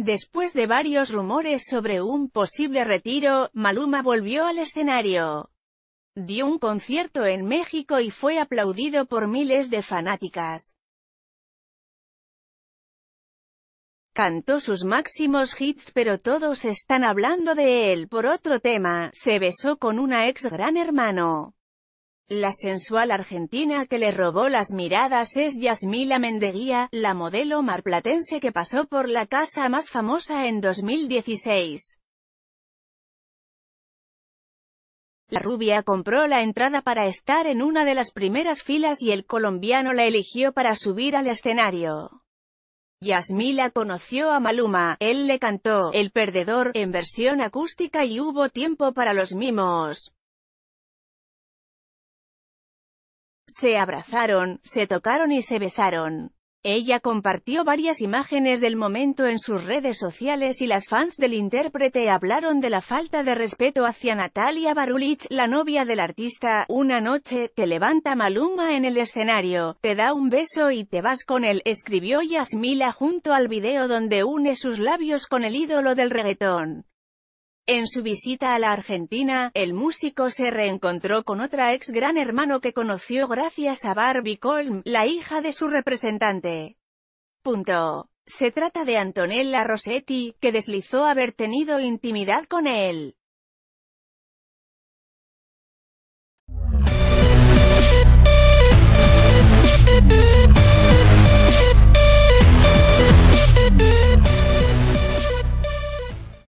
Después de varios rumores sobre un posible retiro, Maluma volvió al escenario. Dio un concierto en México y fue aplaudido por miles de fanáticas. Cantó sus máximos hits pero todos están hablando de él por otro tema, se besó con una ex gran hermano. La sensual argentina que le robó las miradas es Yasmila Mendeguía, la modelo marplatense que pasó por la casa más famosa en 2016. La rubia compró la entrada para estar en una de las primeras filas y el colombiano la eligió para subir al escenario. Yasmila conoció a Maluma, él le cantó El Perdedor en versión acústica y hubo tiempo para los mimos. Se abrazaron, se tocaron y se besaron. Ella compartió varias imágenes del momento en sus redes sociales y las fans del intérprete hablaron de la falta de respeto hacia Natalia Barulich, la novia del artista. Una noche, te levanta Maluma en el escenario, te da un beso y te vas con él, escribió Yasmila junto al video donde une sus labios con el ídolo del reggaetón. En su visita a la Argentina, el músico se reencontró con otra ex gran hermano que conoció gracias a Barbie Colm, la hija de su representante. Punto. Se trata de Antonella Rossetti, que deslizó haber tenido intimidad con él.